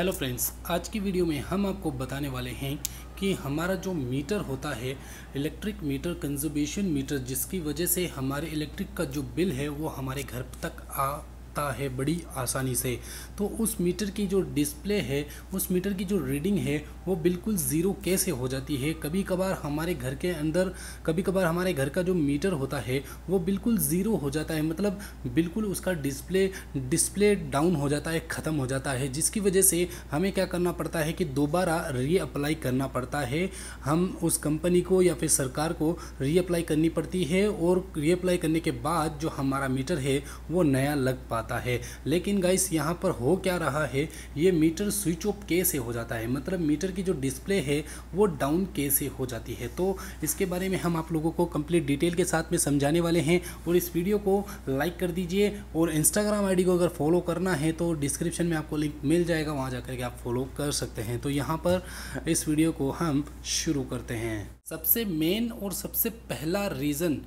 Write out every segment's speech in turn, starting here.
hello friends आज की video में हम आपको बताने वाले हैं कि हमारा जो मीटर होता है इलेक्ट्रिक मीटर कंजर्वेशन मीटर जिसकी वजह से हमारे इलेक्ट्रिक का जो बिल है वो हमारे घर तक आ सकता है बड़ी आसानी से तो उस मीटर की जो डिस्प्ले है उस मीटर की जो रीडिंग है वो बिल्कुल ज़ीरो कैसे हो जाती है कभी कभार हमारे घर के अंदर कभी कभार हमारे घर का जो मीटर होता है वो बिल्कुल ज़ीरो हो जाता है मतलब बिल्कुल उसका डिस्प्ले डिस्प्ले डाउन हो जाता है ख़त्म हो जाता है जिसकी वजह से हमें क्या करना पड़ता है कि दोबारा रीअप्लाई करना पड़ता है हम उस कंपनी को या फिर सरकार को रीअप्लाई करनी पड़ती है और रीअप्लाई करने के बाद जो हमारा मीटर है वो नया लग पा आता है लेकिन गाइस यहाँ पर हो क्या रहा है ये मीटर स्विच ऑफ कैसे हो जाता है मतलब मीटर की जो डिस्प्ले है वो डाउन कैसे हो जाती है तो इसके बारे में हम आप लोगों को कंप्लीट डिटेल के साथ में समझाने वाले हैं और इस वीडियो को लाइक कर दीजिए और इंस्टाग्राम आई को अगर फॉलो करना है तो डिस्क्रिप्शन में आपको लिंक मिल जाएगा वहाँ जाकर के आप फॉलो कर सकते हैं तो यहाँ पर इस वीडियो को हम शुरू करते हैं सबसे मेन और सबसे पहला रीज़न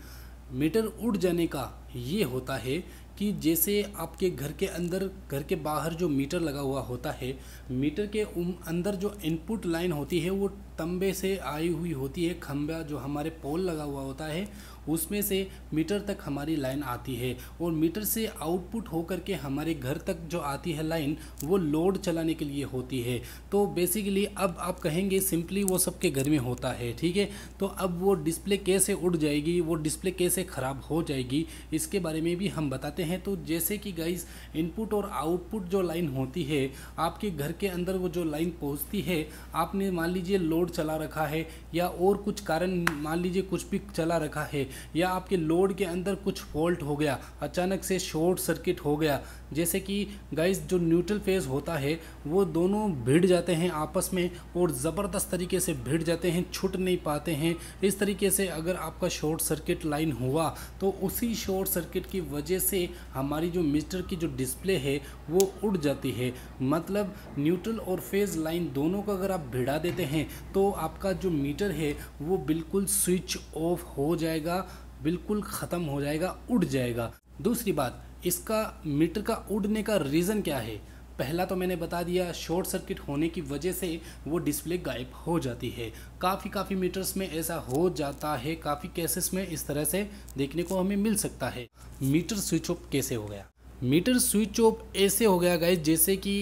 मीटर उड़ जाने का ये होता है कि जैसे आपके घर के अंदर घर के बाहर जो मीटर लगा हुआ होता है मीटर के अंदर जो इनपुट लाइन होती है वो तंबे से आई हुई होती है खम्बा जो हमारे पोल लगा हुआ होता है उसमें से मीटर तक हमारी लाइन आती है और मीटर से आउटपुट होकर के हमारे घर तक जो आती है लाइन वो लोड चलाने के लिए होती है तो बेसिकली अब आप कहेंगे सिंपली वो सबके घर में होता है ठीक है तो अब वो डिस्प्ले कैसे उड़ जाएगी वो डिस्प्ले कैसे ख़राब हो जाएगी इसके बारे में भी हम बताते हैं तो जैसे कि गाइस इनपुट और आउटपुट जो लाइन होती है आपके घर के अंदर वो जो लाइन पहुंचती है आपने मान लीजिए लोड चला रखा है या और कुछ कारण मान लीजिए कुछ भी चला रखा है या आपके लोड के अंदर कुछ फॉल्ट हो गया अचानक से शॉर्ट सर्किट हो गया जैसे कि गाइस जो न्यूट्रल फेज़ होता है वो दोनों भिड़ जाते हैं आपस में और ज़बरदस्त तरीके से भिड़ जाते हैं छूट नहीं पाते हैं इस तरीके से अगर आपका शॉर्ट सर्किट लाइन हुआ तो उसी शॉर्ट सर्किट की वजह से हमारी जो मीटर की जो डिस्प्ले है वो उड़ जाती है मतलब न्यूट्रल और फेज़ लाइन दोनों का अगर आप भिड़ा देते हैं तो आपका जो मीटर है वो बिल्कुल स्विच ऑफ हो जाएगा बिल्कुल ख़त्म हो जाएगा उड़ जाएगा दूसरी बात इसका मीटर का उड़ने का रीज़न क्या है पहला तो मैंने बता दिया शॉर्ट सर्किट होने की वजह से वो डिस्प्ले गायब हो जाती है काफ़ी काफ़ी मीटर्स में ऐसा हो जाता है काफ़ी केसेस में इस तरह से देखने को हमें मिल सकता है मीटर स्विच ऑफ कैसे हो गया मीटर स्विच ऑफ ऐसे हो गया गाइज जैसे कि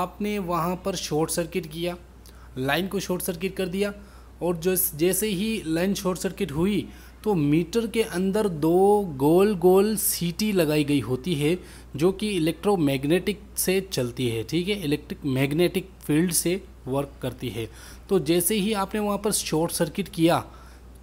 आपने वहाँ पर शॉर्ट सर्किट किया लाइन को शॉर्ट सर्किट कर दिया और जो जैसे ही लाइन शॉर्ट सर्किट हुई तो मीटर के अंदर दो गोल गोल सीटी लगाई गई होती है जो कि इलेक्ट्रोमैग्नेटिक से चलती है ठीक है इलेक्ट्रिक मैग्नेटिक फील्ड से वर्क करती है तो जैसे ही आपने वहाँ पर शॉर्ट सर्किट किया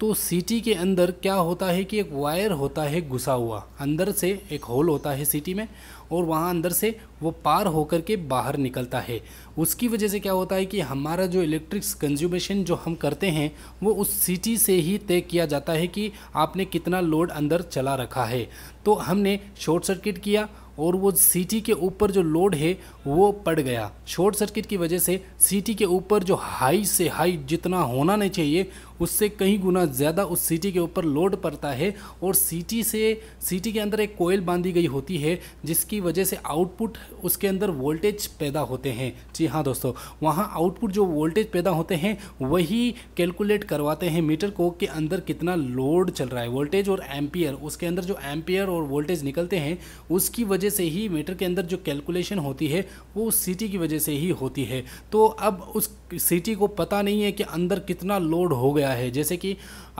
तो सिटी के अंदर क्या होता है कि एक वायर होता है घुसा हुआ अंदर से एक होल होता है सिटी में और वहाँ अंदर से वो पार होकर के बाहर निकलता है उसकी वजह से क्या होता है कि हमारा जो इलेक्ट्रिक्स कंज्यूमेशन जो हम करते हैं वो उस सीटी से ही तय किया जाता है कि आपने कितना लोड अंदर चला रखा है तो हमने शॉर्ट सर्किट किया और वो सीटी के ऊपर जो लोड है वो पड़ गया शॉर्ट सर्किट की वजह से सीटी के ऊपर जो हाई से हाई जितना होना नहीं चाहिए उससे कहीं गुना ज़्यादा उस सीटी के ऊपर लोड पड़ता है और सीटी से सीटी के अंदर एक कोयल बांधी गई होती है जिसकी वजह से आउटपुट उसके अंदर वोल्टेज पैदा होते हैं जी हाँ दोस्तों वहाँ आउटपुट जो वोल्टेज पैदा होते हैं वही कैलकुलेट करवाते हैं मीटर को कि अंदर कितना लोड चल रहा है वोल्टेज और एम्पियर उसके अंदर जो एम्पियर और वोल्टेज निकलते हैं उसकी वजह से ही मीटर के अंदर जो कैलकुलेशन होती है वो उस सीटी की वजह से ही होती है तो अब उस सीटी को पता नहीं है कि अंदर कितना लोड हो गया गया है जैसे कि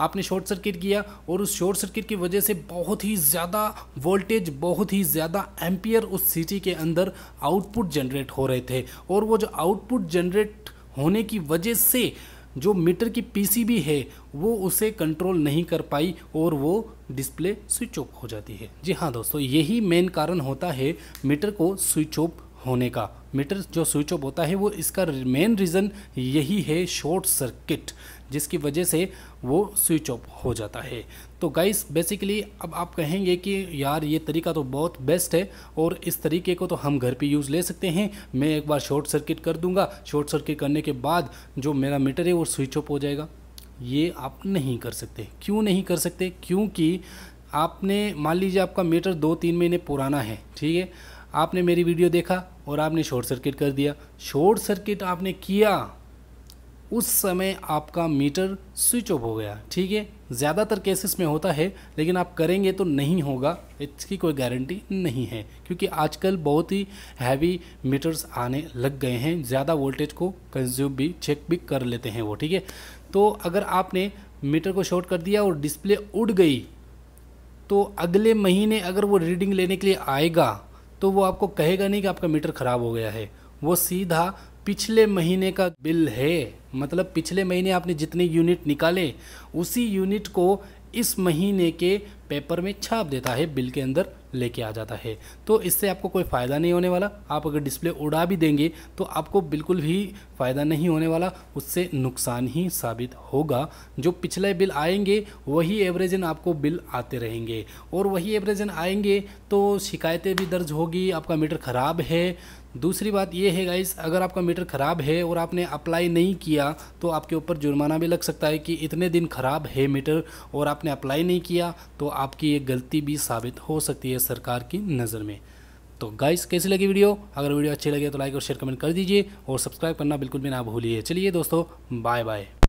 आपने शॉर्ट सर्किट किया और उस शॉर्ट सर्किट की वजह से बहुत ही ज़्यादा वोल्टेज बहुत ही ज़्यादा एम्पियर उस सिटी के अंदर आउटपुट जनरेट हो रहे थे और वो जो आउटपुट जनरेट होने की वजह से जो मीटर की पीसीबी है वो उसे कंट्रोल नहीं कर पाई और वो डिस्प्ले स्विच ऑफ हो जाती है जी हाँ दोस्तों यही मेन कारण होता है मीटर को स्विच ऑफ होने का मीटर जो स्विच ऑफ होता है वो इसका मेन रीज़न यही है शॉर्ट सर्किट जिसकी वजह से वो स्विच ऑफ हो जाता है तो गाइस बेसिकली अब आप कहेंगे कि यार ये तरीका तो बहुत बेस्ट है और इस तरीके को तो हम घर पे यूज़ ले सकते हैं मैं एक बार शॉर्ट सर्किट कर दूंगा शॉर्ट सर्किट करने के बाद जो मेरा मीटर है वो स्विच ऑफ हो जाएगा ये आप नहीं कर सकते क्यों नहीं कर सकते क्योंकि आपने मान लीजिए आपका मीटर दो तीन महीने पुराना है ठीक है आपने मेरी वीडियो देखा और आपने शॉर्ट सर्किट कर दिया शॉर्ट सर्किट आपने किया उस समय आपका मीटर स्विच ऑफ हो गया ठीक है ज़्यादातर केसेस में होता है लेकिन आप करेंगे तो नहीं होगा इसकी कोई गारंटी नहीं है क्योंकि आजकल बहुत ही हैवी मीटर्स आने लग गए हैं ज़्यादा वोल्टेज को कंज्यूम भी चेक भी कर लेते हैं वो ठीक है तो अगर आपने मीटर को शॉर्ट कर दिया और डिस्प्ले उड़ गई तो अगले महीने अगर वो रीडिंग लेने के लिए आएगा तो वो आपको कहेगा नहीं कि आपका मीटर ख़राब हो गया है वो सीधा पिछले महीने का बिल है मतलब पिछले महीने आपने जितने यूनिट निकाले उसी यूनिट को इस महीने के पेपर में छाप देता है बिल के अंदर लेके आ जाता है तो इससे आपको कोई फ़ायदा नहीं होने वाला आप अगर डिस्प्ले उड़ा भी देंगे तो आपको बिल्कुल भी फ़ायदा नहीं होने वाला उससे नुकसान ही साबित होगा जो पिछले बिल आएंगे वही एवरेजन आपको बिल आते रहेंगे और वही एवरेजन आएंगे तो शिकायतें भी दर्ज होगी आपका मीटर ख़राब है दूसरी बात यह है गाइस अगर आपका मीटर ख़राब है और आपने अप्लाई नहीं किया तो आपके ऊपर जुर्माना भी लग सकता है कि इतने दिन ख़राब है मीटर और आपने अप्लाई नहीं किया तो आपकी ये गलती भी साबित हो सकती है सरकार की नज़र में तो गाइस कैसी लगी वीडियो अगर वीडियो अच्छी लगे तो लाइक और शेयर कमेंट कर दीजिए और सब्सक्राइब करना बिल्कुल भी ना भूलिए चलिए दोस्तों बाय बाय